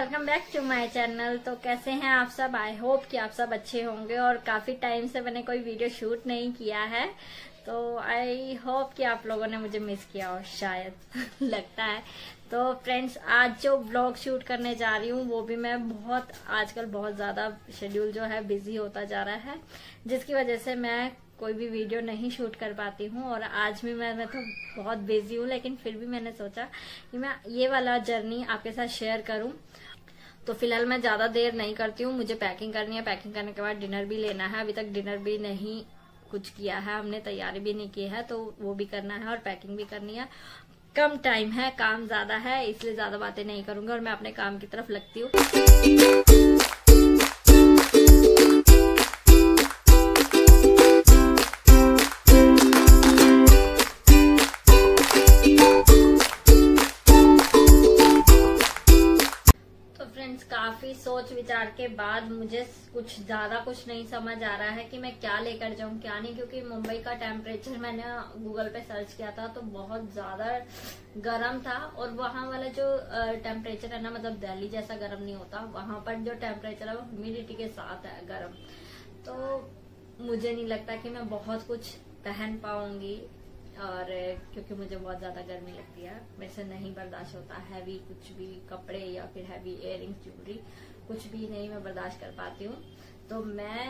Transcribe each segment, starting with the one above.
welcome back to my channel तो कैसे हैं आप सब आई होप कि आप सब अच्छे होंगे और काफ़ी टाइम से मैंने कोई वीडियो शूट नहीं किया है तो आई होप कि आप लोगों ने मुझे मिस किया हो शायद लगता है तो फ्रेंड्स आज जो ब्लॉग शूट करने जा रही हूँ वो भी मैं बहुत आजकल बहुत ज़्यादा शेड्यूल जो है बिजी होता जा रहा है जिसकी वजह से मैं कोई भी वीडियो नहीं शूट कर पाती हूँ और आज भी मैं मैं तो बहुत बिजी हूँ लेकिन फिर भी मैंने सोचा कि मैं ये वाला जर्नी आपके साथ शेयर करूँ तो फिलहाल मैं ज्यादा देर नहीं करती हूँ मुझे पैकिंग करनी है पैकिंग करने के बाद डिनर भी लेना है अभी तक डिनर भी नहीं कुछ किया है हमने तैयारी भी नहीं की है तो वो भी करना है और पैकिंग भी करनी है कम टाइम है काम ज्यादा है इसलिए ज्यादा बातें नहीं करूंगी और मैं अपने काम की तरफ लगती हूँ प्यार के बाद मुझे कुछ ज्यादा कुछ नहीं समझ आ रहा है कि मैं क्या लेकर जाऊं क्या नहीं क्योंकि मुंबई का टेम्परेचर मैंने गूगल पे सर्च किया था तो बहुत ज्यादा गर्म था और वहां वाला जो टेम्परेचर है ना मतलब दिल्ली जैसा गर्म नहीं होता वहां पर जो टेम्परेचर है वो ह्यूमिडिटी के साथ है गर्म तो मुझे नहीं लगता कि मैं बहुत कुछ पहन पाऊंगी और क्योंकि मुझे बहुत ज़्यादा गर्मी लगती है मेरे से नहीं बर्दाश्त होता हैवी कुछ भी कपड़े या फिर हैवी इयर ज्वेलरी कुछ भी नहीं मैं बर्दाश्त कर पाती हूँ तो मैं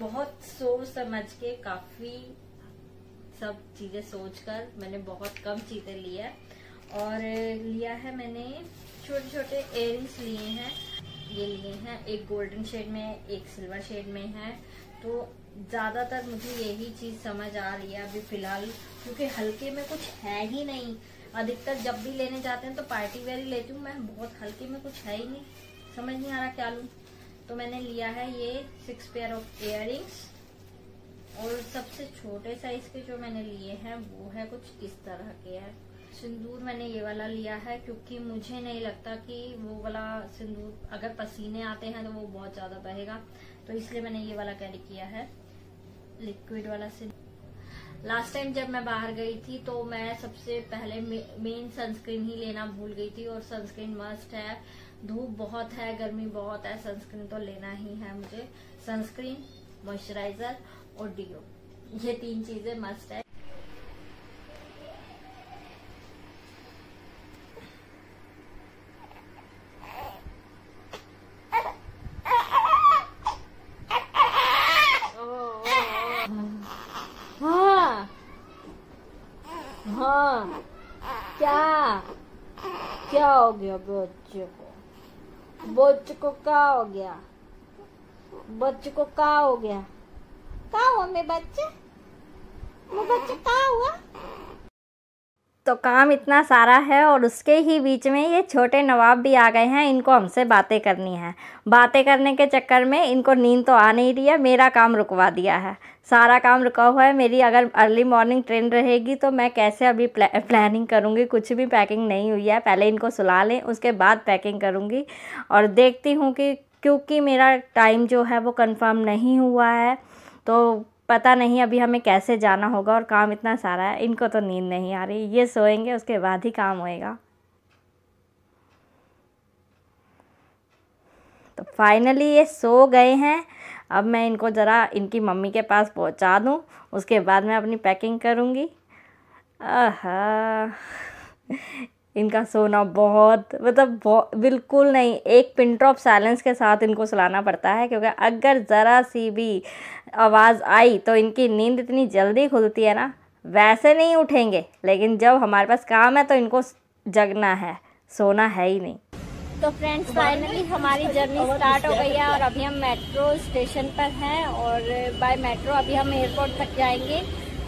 बहुत सोच समझ के काफी सब चीजें सोचकर मैंने बहुत कम चीजें ली है और लिया है मैंने छोटे छोटे एयरिंग्स लिए हैं ये लिए हैं एक गोल्डन शेड में एक सिल्वर शेड में है तो ज़्यादातर मुझे यही चीज़ समझ आ रही है अभी फिलहाल क्योंकि हल्के में कुछ है ही नहीं अधिकतर जब भी लेने जाते हैं तो पार्टी वेयर ही लेती हूँ मैं बहुत हल्के में कुछ है ही नहीं समझ नहीं आ रहा क्या लू तो मैंने लिया है ये सिक्स पेयर ऑफ इयर और सबसे छोटे साइज के जो मैंने लिए हैं वो है कुछ इस तरह के है सिंदूर मैंने ये वाला लिया है क्योंकि मुझे नहीं लगता कि वो वाला सिंदूर अगर पसीने आते हैं तो वो बहुत ज़्यादा बहेगा तो इसलिए मैंने ये वाला कैरी किया है लिक्विड वाला सिंदूर लास्ट टाइम जब मैं बाहर गई थी तो मैं सबसे पहले मेन सनस्क्रीन ही लेना भूल गई थी और सनस्क्रीन मस्ट है धूप बहुत है गर्मी बहुत है सनस्क्रीन तो लेना ही है मुझे सनस्क्रीन मॉइस्चराइजर और डीओ ये तीन चीजें मस्ट है को का हो गया बच्चे को का हो गया का हुआ मैं बच्चे मैं बच्चे का हुआ तो काम इतना सारा है और उसके ही बीच में ये छोटे नवाब भी आ गए हैं इनको हमसे बातें करनी है बातें करने के चक्कर में इनको नींद तो आ नहीं रही है मेरा काम रुकवा दिया है सारा काम रुका हुआ है मेरी अगर अर्ली मॉर्निंग ट्रेन रहेगी तो मैं कैसे अभी प्ला, प्लानिंग करूँगी कुछ भी पैकिंग नहीं हुई है पहले इनको सुला लें उसके बाद पैकिंग करूँगी और देखती हूँ कि क्योंकि मेरा टाइम जो है वो कन्फर्म नहीं हुआ है तो पता नहीं अभी हमें कैसे जाना होगा और काम इतना सारा है इनको तो नींद नहीं आ रही ये सोएंगे उसके बाद ही काम होएगा तो फाइनली ये सो गए हैं अब मैं इनको ज़रा इनकी मम्मी के पास पहुंचा दूं उसके बाद मैं अपनी पैकिंग करूंगी आह इनका सोना बहुत मतलब बहुत बिल्कुल नहीं एक पिन ड्रॉप साइलेंस के साथ इनको सुलाना पड़ता है क्योंकि अगर ज़रा सी भी आवाज़ आई तो इनकी नींद इतनी जल्दी खुलती है ना वैसे नहीं उठेंगे लेकिन जब हमारे पास काम है तो इनको जगना है सोना है ही नहीं तो फ्रेंड्स फाइनली हमारी जर्नी स्टार्ट हो गई है और अभी हम मेट्रो स्टेशन पर हैं और बाय मेट्रो अभी हम एयरपोर्ट तक जाएंगे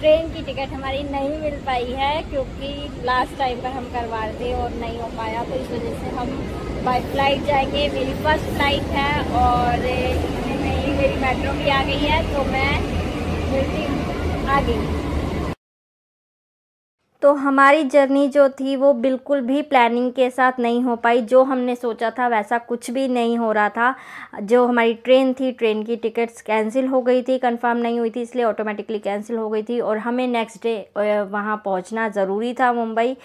ट्रेन की टिकट हमारी नहीं मिल पाई है क्योंकि लास्ट टाइम पर हम करवा थे और नहीं हो पाया तो इस वजह से हम बाई फ्लाइट जाएंगे मेरी फर्स्ट फ्लाइट है और मेरी मेट्रो भी आ गई है तो मैं मिलती आ गई तो हमारी जर्नी जो थी वो बिल्कुल भी प्लानिंग के साथ नहीं हो पाई जो हमने सोचा था वैसा कुछ भी नहीं हो रहा था जो हमारी ट्रेन थी ट्रेन की टिकट्स कैंसिल हो गई थी कंफर्म नहीं हुई थी इसलिए ऑटोमेटिकली कैंसिल हो गई थी और हमें नेक्स्ट डे वहाँ पहुँचना ज़रूरी था मुंबई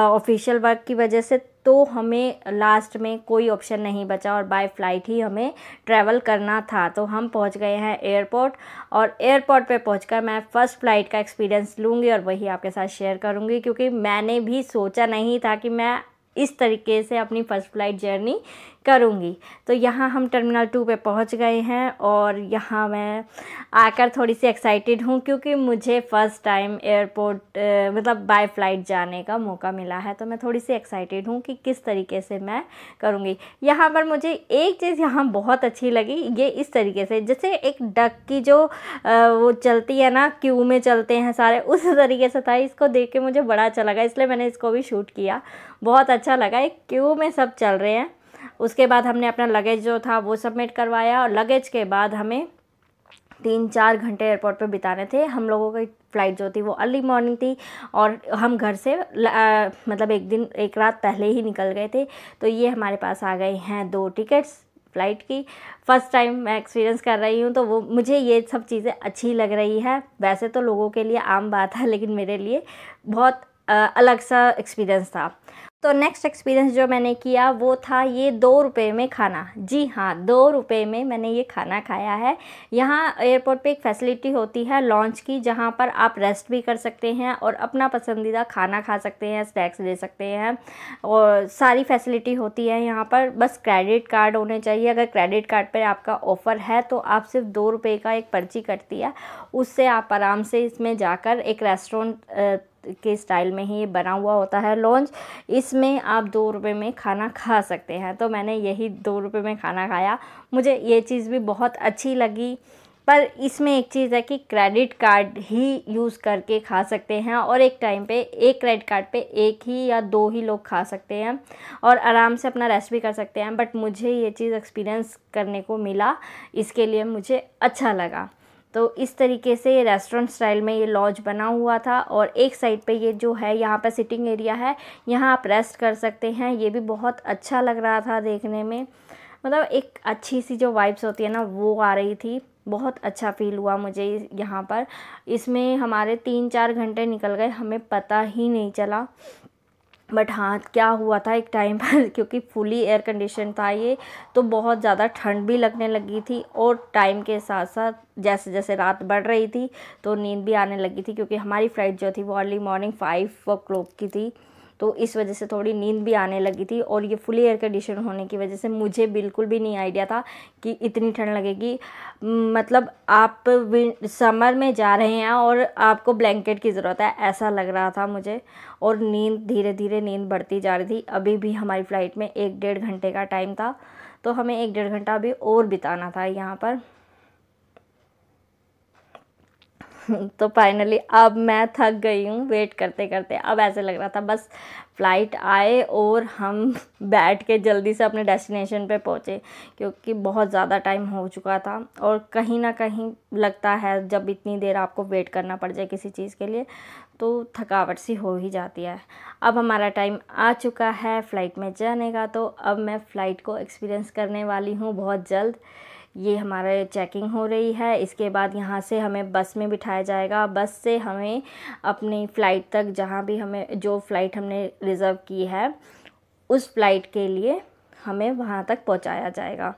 ऑफिशियल वर्क की वजह से तो हमें लास्ट में कोई ऑप्शन नहीं बचा और बाय फ़्लाइट ही हमें ट्रैवल करना था तो हम पहुंच गए हैं एयरपोर्ट और एयरपोर्ट पे पहुंचकर मैं फ़र्स्ट फ़्लाइट का एक्सपीरियंस लूँगी और वही आपके साथ शेयर करूँगी क्योंकि मैंने भी सोचा नहीं था कि मैं इस तरीके से अपनी फ़र्स्ट फ्लाइट जर्नी करूँगी तो यहाँ हम टर्मिनल टू पे पहुँच गए हैं और यहाँ मैं आकर थोड़ी सी एक्साइटेड हूँ क्योंकि मुझे फ़र्स्ट टाइम एयरपोर्ट मतलब बाय फ्लाइट जाने का मौका मिला है तो मैं थोड़ी सी एक्साइटेड हूँ कि किस तरीके से मैं करूँगी यहाँ पर मुझे एक चीज़ यहाँ बहुत अच्छी लगी ये इस तरीके से जैसे एक डक की जो आ, वो चलती है ना क्यू में चलते हैं सारे उस तरीके से था इसको देख के मुझे बड़ा अच्छा लगा इसलिए मैंने इसको भी शूट किया बहुत अच्छा अच्छा लगा एक क्यू में सब चल रहे हैं उसके बाद हमने अपना लगेज जो था वो सबमिट करवाया और लगेज के बाद हमें तीन चार घंटे एयरपोर्ट पर बिताने थे हम लोगों की फ़्लाइट जो थी वो अर्ली मॉर्निंग थी और हम घर से आ, मतलब एक दिन एक रात पहले ही निकल गए थे तो ये हमारे पास आ गए हैं दो टिकट्स फ़्लाइट की फ़र्स्ट टाइम मैं एक्सपीरियंस कर रही हूँ तो वो मुझे ये सब चीज़ें अच्छी लग रही है वैसे तो लोगों के लिए आम बात है लेकिन मेरे लिए बहुत अलग सा एक्सपीरियंस था तो नेक्स्ट एक्सपीरियंस जो मैंने किया वो था ये दो रुपये में खाना जी हाँ दो रुपये में मैंने ये खाना खाया है यहाँ एयरपोर्ट पे एक फैसिलिटी होती है लॉन्च की जहाँ पर आप रेस्ट भी कर सकते हैं और अपना पसंदीदा खाना खा सकते हैं स्नैक्स ले सकते हैं और सारी फैसिलिटी होती है यहाँ पर बस क्रेडिट कार्ड होने चाहिए अगर क्रेडिट कार्ड पर आपका ऑफ़र है तो आप सिर्फ दो रुपये का एक पर्ची कटती है उससे आप आराम से इसमें जाकर एक रेस्टोरेंट के स्टाइल में ही ये बना हुआ होता है लॉन्च इसमें आप दो रुपये में खाना खा सकते हैं तो मैंने यही दो रुपये में खाना खाया मुझे ये चीज़ भी बहुत अच्छी लगी पर इसमें एक चीज़ है कि क्रेडिट कार्ड ही यूज़ करके खा सकते हैं और एक टाइम पे एक क्रेडिट कार्ड पे एक ही या दो ही लोग खा सकते हैं और आराम से अपना रेस्ट भी कर सकते हैं बट मुझे ये चीज़ एक्सपीरियंस करने को मिला इसके लिए मुझे अच्छा लगा तो इस तरीके से रेस्टोरेंट स्टाइल में ये लॉज बना हुआ था और एक साइड पे ये जो है यहाँ पर सिटिंग एरिया है यहाँ आप रेस्ट कर सकते हैं ये भी बहुत अच्छा लग रहा था देखने में मतलब एक अच्छी सी जो वाइब्स होती है ना वो आ रही थी बहुत अच्छा फील हुआ मुझे यहाँ पर इसमें हमारे तीन चार घंटे निकल गए हमें पता ही नहीं चला बट हाँ क्या हुआ था एक टाइम पर क्योंकि फुली एयर कंडीशन था ये तो बहुत ज़्यादा ठंड भी लगने लगी थी और टाइम के साथ साथ जैसे जैसे रात बढ़ रही थी तो नींद भी आने लगी थी क्योंकि हमारी फ़्लाइट जो थी वो early morning five o'clock की थी तो इस वजह से थोड़ी नींद भी आने लगी थी और ये फुली एयर कंडीशन होने की वजह से मुझे बिल्कुल भी नहीं आइडिया था कि इतनी ठंड लगेगी मतलब आप समर में जा रहे हैं और आपको ब्लैंकेट की ज़रूरत है ऐसा लग रहा था मुझे और नींद धीरे धीरे नींद बढ़ती जा रही थी अभी भी हमारी फ़्लाइट में एक डेढ़ घंटे का टाइम था तो हमें एक डेढ़ घंटा अभी और बिताना था यहाँ पर तो फाइनली अब मैं थक गई हूँ वेट करते करते अब ऐसे लग रहा था बस फ़्लाइट आए और हम बैठ के जल्दी से अपने डेस्टिनेशन पे पहुँचे क्योंकि बहुत ज़्यादा टाइम हो चुका था और कहीं ना कहीं लगता है जब इतनी देर आपको वेट करना पड़ जाए किसी चीज़ के लिए तो थकावट सी हो ही जाती है अब हमारा टाइम आ चुका है फ़्लाइट में जाने का तो अब मैं फ़्लाइट को एक्सपीरियंस करने वाली हूँ बहुत जल्द ये हमारे चेकिंग हो रही है इसके बाद यहाँ से हमें बस में बिठाया जाएगा बस से हमें अपनी फ़्लाइट तक जहाँ भी हमें जो फ़्लाइट हमने रिज़र्व की है उस फ़्लाइट के लिए हमें वहाँ तक पहुँचाया जाएगा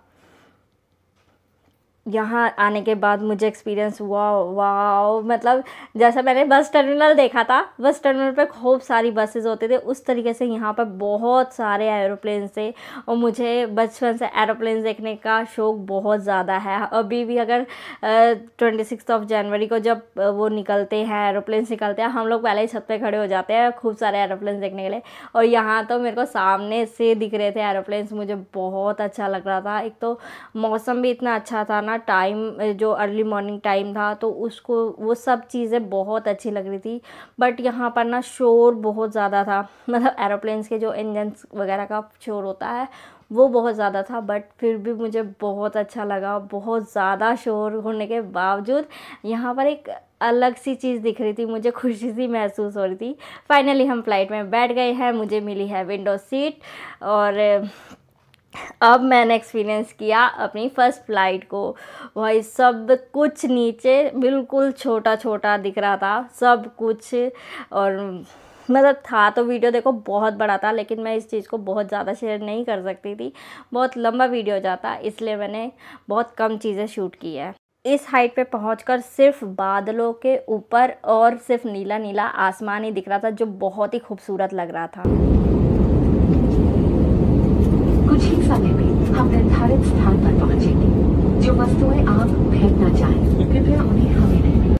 यहाँ आने के बाद मुझे एक्सपीरियंस हुआ वाओ मतलब जैसा मैंने बस टर्मिनल देखा था बस टर्मिनल पर खूब सारी बसेस होते थे उस तरीके से यहाँ पर बहुत सारे एरोप्लेन थे और मुझे बचपन से एरोप्लेन देखने का शौक़ बहुत ज़्यादा है अभी भी अगर ट्वेंटी सिक्स ऑफ जनवरी को जब वो निकलते हैं एरोप्लेन निकलते हैं हम लोग पहले ही छत पर खड़े हो जाते हैं खूब सारे एरोप्लेन देखने के लिए और यहाँ तो मेरे को सामने से दिख रहे थे एरोप्लेन मुझे बहुत अच्छा लग रहा था एक तो मौसम भी इतना अच्छा था ना टाइम जो अर्ली मॉर्निंग टाइम था तो उसको वो सब चीज़ें बहुत अच्छी लग रही थी बट यहाँ पर ना शोर बहुत ज़्यादा था मतलब एरोप्लेन्स के जो इंजन्स वगैरह का शोर होता है वो बहुत ज़्यादा था बट फिर भी मुझे बहुत अच्छा लगा बहुत ज़्यादा शोर होने के बावजूद यहाँ पर एक अलग सी चीज़ दिख रही थी मुझे खुशी सी महसूस हो रही थी फाइनली हम फ्लाइट में बैठ गए हैं मुझे मिली है विंडो सीट और अब मैंने एक्सपीरियंस किया अपनी फ़र्स्ट फ्लाइट को वही सब कुछ नीचे बिल्कुल छोटा छोटा दिख रहा था सब कुछ और मतलब था तो वीडियो देखो बहुत बड़ा था लेकिन मैं इस चीज़ को बहुत ज़्यादा शेयर नहीं कर सकती थी बहुत लंबा वीडियो हो जाता इसलिए मैंने बहुत कम चीज़ें शूट की है इस हाइट पे पहुंचकर सिर्फ बादलों के ऊपर और सिर्फ नीला नीला आसमान ही दिख रहा था जो बहुत ही खूबसूरत लग रहा था हम निर्धारित स्थान पर पहुंचेंगे जो वस्तुएं आप भेजना चाहें कृपया उन्हें हमें दें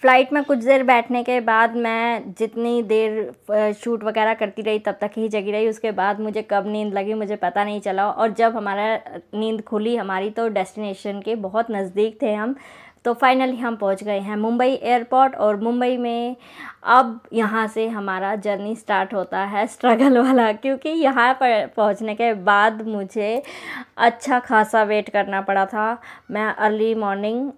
फ्लाइट में कुछ देर बैठने के बाद मैं जितनी देर शूट वगैरह करती रही तब तक ही जगी रही उसके बाद मुझे कब नींद लगी मुझे पता नहीं चला और जब हमारा नींद खुली हमारी तो डेस्टिनेशन के बहुत नज़दीक थे हम तो फाइनली हम पहुंच गए हैं मुंबई एयरपोर्ट और मुंबई में अब यहाँ से हमारा जर्नी स्टार्ट होता है स्ट्रगल वाला क्योंकि यहाँ पर पहुँचने के बाद मुझे अच्छा खासा वेट करना पड़ा था मैं early morning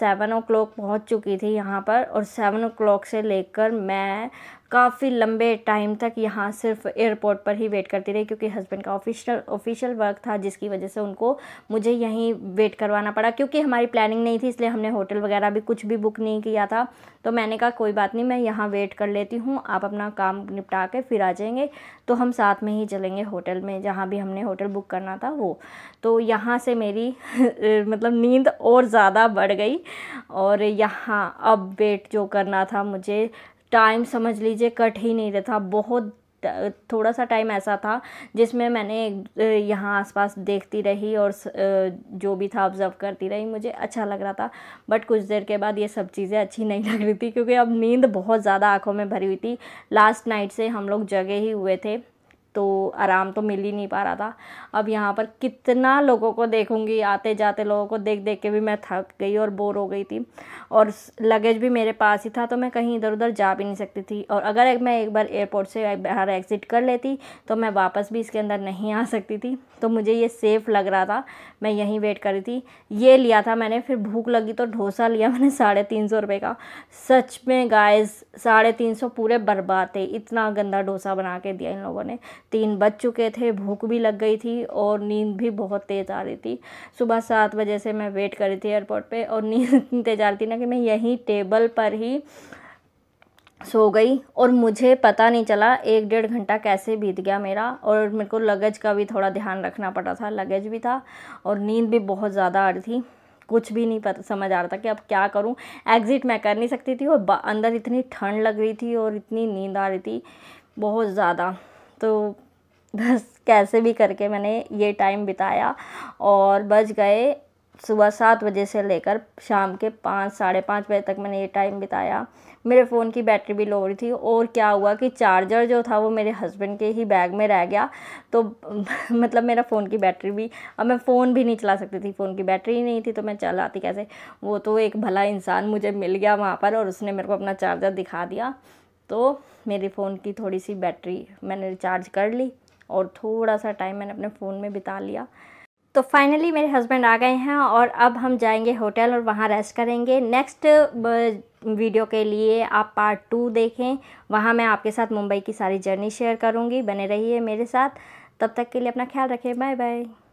seven o'clock पहुँच चुकी थी यहाँ पर और सेवन ओ क्लॉक से लेकर मैं काफ़ी लंबे टाइम तक यहाँ सिर्फ एयरपोर्ट पर ही वेट करती रही क्योंकि हस्बैंड का ऑफिशियल ऑफिशियल वर्क था जिसकी वजह से उनको मुझे यहीं वेट करवाना पड़ा क्योंकि हमारी प्लानिंग नहीं थी इसलिए हमने होटल वगैरह भी कुछ भी बुक नहीं किया था तो मैंने कहा कोई बात नहीं मैं यहाँ वेट कर लेती हूँ आप अपना काम निपटा के फिर आ जाएंगे तो हम साथ में ही चलेंगे होटल में जहाँ भी हमने होटल बुक करना था वो तो यहाँ से मेरी मतलब नींद और ज़्यादा बढ़ गई और यहाँ अब वेट जो करना था मुझे टाइम समझ लीजिए कट ही नहीं रहा था बहुत थोड़ा सा टाइम ऐसा था जिसमें मैंने यहाँ आसपास देखती रही और जो भी था ऑब्ज़र्व करती रही मुझे अच्छा लग रहा था बट कुछ देर के बाद ये सब चीज़ें अच्छी नहीं लग रही थी क्योंकि अब नींद बहुत ज़्यादा आँखों में भरी हुई थी लास्ट नाइट से हम लोग जगे ही हुए थे तो आराम तो मिल ही नहीं पा रहा था अब यहाँ पर कितना लोगों को देखूँगी आते जाते लोगों को देख देख के भी मैं थक गई और बोर हो गई थी और लगेज भी मेरे पास ही था तो मैं कहीं इधर उधर जा भी नहीं सकती थी और अगर मैं एक बार एयरपोर्ट से बाहर एग्ज़िट कर लेती तो मैं वापस भी इसके अंदर नहीं आ सकती थी तो मुझे ये सेफ़ लग रहा था मैं यहीं वेट कर रही थी ये लिया था मैंने फिर भूख लगी तो डोसा लिया मैंने साढ़े तीन सौ रुपये का सच में गाइस साढ़े तीन सौ पूरे बर्बाद थे इतना गंदा डोसा बना के दिया इन लोगों ने तीन बज चुके थे भूख भी लग गई थी और नींद भी बहुत तेज़ आ रही थी सुबह सात बजे से मैं वेट कर रही थी एयरपोर्ट पे और नींद इतनी तेज़ आ रही थी ना कि मैं यहीं टेबल पर ही सो गई और मुझे पता नहीं चला एक डेढ़ घंटा कैसे बीत गया मेरा और मेरे को लगेज का भी थोड़ा ध्यान रखना पड़ा था लगेज भी था और नींद भी बहुत ज़्यादा आ रही थी कुछ भी नहीं पता समझ आ रहा था कि अब क्या करूं एग्ज़िट मैं कर नहीं सकती थी और अंदर इतनी ठंड लग रही थी और इतनी नींद आ रही थी बहुत ज़्यादा तो बस कैसे भी करके मैंने ये टाइम बिताया और बज गए सुबह सात बजे से लेकर शाम के पाँच साढ़े पाँच बजे तक मैंने ये टाइम बिताया मेरे फ़ोन की बैटरी भी लो रही थी और क्या हुआ कि चार्जर जो था वो मेरे हस्बैंड के ही बैग में रह गया तो मतलब मेरा फ़ोन की बैटरी भी अब मैं फ़ोन भी नहीं चला सकती थी फ़ोन की बैटरी ही नहीं थी तो मैं चलाती कैसे वो तो एक भला इंसान मुझे मिल गया वहाँ पर और उसने मेरे को अपना चार्जर दिखा दिया तो मेरे फ़ोन की थोड़ी सी बैटरी मैंने रिचार्ज कर ली और थोड़ा सा टाइम मैंने अपने फ़ोन में बिता लिया तो फाइनली मेरे हस्बैंड आ गए हैं और अब हम जाएंगे होटल और वहाँ रेस्ट करेंगे नेक्स्ट वीडियो के लिए आप पार्ट टू देखें वहाँ मैं आपके साथ मुंबई की सारी जर्नी शेयर करूँगी बने रहिए मेरे साथ तब तक के लिए अपना ख्याल रखें बाय बाय